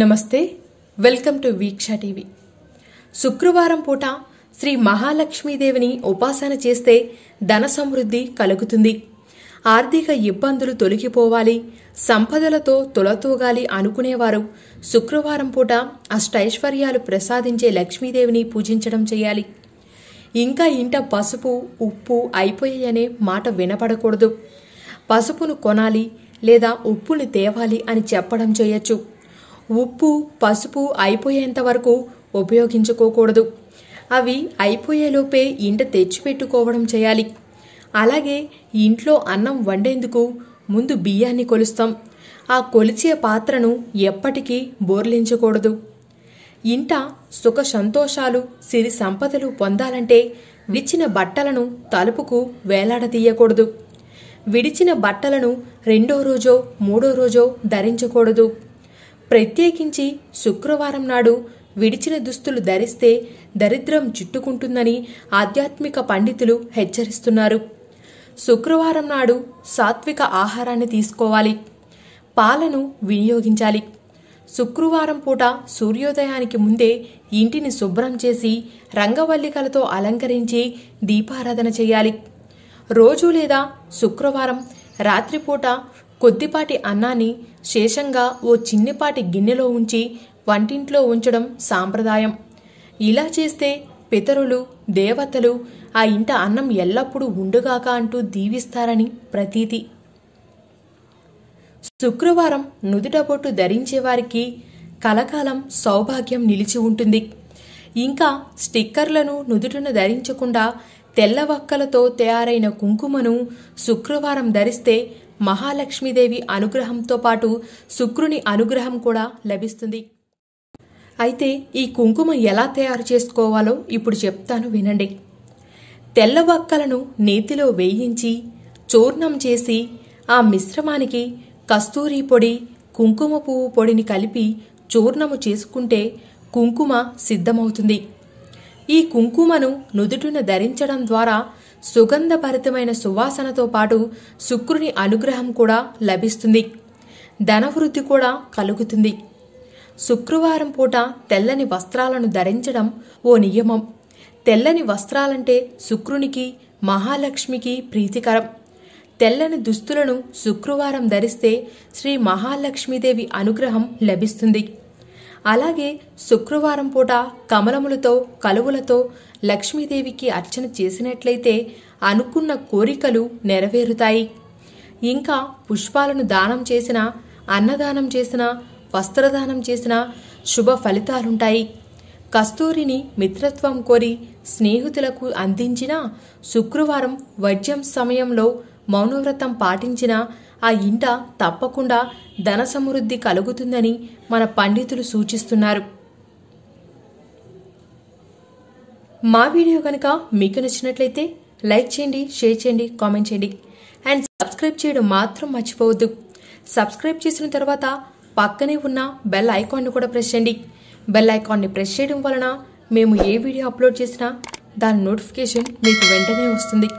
నమస్తే welcome to వీక్ష TV శుక్రవారం పూట శ్రీ మహాలక్ష్మీదేవిని ఉపాసన చేస్తే ధన సమృద్ధి కలుగుతుంది ఆర్థిక ఇబ్బందులు తొలగిపోవాలి సంపదలతో తొలతూగాలి అనుకునేవారు శుక్రవారం పూట అష్టైశ్వర్యాలు ప్రసాదించే లక్ష్మీదేవిని పూజించడం చేయాలి ఇంకా ఇంట పసుపు ఉప్పు అయిపోయాయనే మాట వినపడకూడదు పసుపును కొనాలి లేదా ఉప్పుని తేవాలి అని చెప్పడం చేయొచ్చు ఉప్పు పసుపు అయిపోయేంత వరకు ఉపయోగించుకోకూడదు అవి అయిపోయేలోపే ఇంట తెచ్చిపెట్టుకోవడం చేయాలి అలాగే ఇంట్లో అన్నం వండేందుకు ముందు బియ్యాన్ని కొలుస్తాం ఆ కొలిచే పాత్రను ఎప్పటికీ బోర్లించకూడదు ఇంట సుఖ సంతోషాలు సిరి సంపదలు పొందాలంటే విచ్చిన బట్టలను తలుపుకు వేలాడదీయకూడదు విడిచిన బట్టలను రెండో రోజో మూడో రోజో ధరించకూడదు ప్రత్యేకించి శుక్రవారం నాడు విడిచిన దుస్తులు ధరిస్తే దరిద్రం చుట్టుకుంటుందని ఆధ్యాత్మిక పండితులు హెచ్చరిస్తున్నారు శుక్రవారం నాడు సాత్విక ఆహారాన్ని తీసుకోవాలి పాలను వినియోగించాలి శుక్రవారం పూట సూర్యోదయానికి ముందే ఇంటిని శుభ్రం చేసి రంగవల్లికలతో అలంకరించి దీపారాధన చేయాలి రోజు లేదా శుక్రవారం రాత్రిపూట కొద్దిపాటి అన్నాన్ని శేషంగా ఓ చిన్నిపాటి గిన్నెలో ఉంచి వంటింట్లో ఉంచడం సాంప్రదాయం ఇలా చేస్తే పితరులు దేవతలు ఆ ఇంట అన్నం ఎల్లప్పుడూ ఉండుగాక అంటూ దీవిస్తారని ప్రతీతి శుక్రవారం నుదుట ధరించేవారికి కలకాలం సౌభాగ్యం నిలిచి ఉంటుంది ఇంకా స్టిక్కర్లను నుదుటను ధరించకుండా తెల్లవక్కలతో తయారైన కుంకుమను శుక్రవారం ధరిస్తే మహాలక్ష్మీదేవి అనుగ్రహంతో పాటు శుక్రుని అనుగ్రహం కూడా లభిస్తుంది అయితే ఈ కుంకుమ ఎలా తయారు చేసుకోవాలో ఇప్పుడు చెప్తాను వినండి తెల్లవక్కలను నేతిలో వేయించి చూర్ణం చేసి ఆ మిశ్రమానికి కస్తూరి పొడి కుంకుమ పువ్వు పొడిని కలిపి చూర్ణము చేసుకుంటే కుంకుమ సిద్ధమవుతుంది ఈ కుంకుమను నుదుటిన ధరించడం ద్వారా సుగంధభరితమైన సువాసనతో పాటు శుక్రుని అనుగ్రహం కూడా లభిస్తుంది ధనవృద్ధి కూడా కలుగుతుంది శుక్రవారం పూట తెల్లని వస్త్రాలను ధరించడం ఓ నియమం తెల్లని వస్త్రాలంటే శుక్రునికి మహాలక్ష్మికి ప్రీతికరం తెల్లని దుస్తులను శుక్రవారం ధరిస్తే శ్రీ మహాలక్ష్మీదేవి అనుగ్రహం లభిస్తుంది అలాగే శుక్రవారం పూట కమలములతో కలువులతో లక్ష్మీదేవికి అర్చన చేసినట్లయితే అనుకున్న కోరికలు నెరవేరుతాయి ఇంకా పుష్పాలను దానం చేసిన అన్నదానం చేసిన వస్త్రదానం చేసిన శుభ ఫలితాలుంటాయి కస్తూరిని మిత్రత్వం కోరి స్నేహితులకు అందించిన శుక్రవారం వైద్యం సమయంలో మౌనవ్రతం పాటించిన ఆ ఇంట తప్పకుండా ధన సమృద్ధి కలుగుతుందని మన పండితులు సూచిస్తున్నారు మా వీడియో కనుక మీకు నచ్చినట్లయితే లైక్ చేయండి షేర్ చేయండి కామెంట్ చేయండి అండ్ సబ్స్క్రైబ్ చేయడం మాత్రం మర్చిపోవద్దు సబ్స్క్రైబ్ చేసిన తర్వాత పక్కనే ఉన్న బెల్ ఐకాన్ని కూడా ప్రెస్ చేయండి బెల్ ఐకాన్ని ప్రెస్ చేయడం వలన మేము ఏ వీడియో అప్లోడ్ చేసినా దాని నోటిఫికేషన్ మీకు వెంటనే వస్తుంది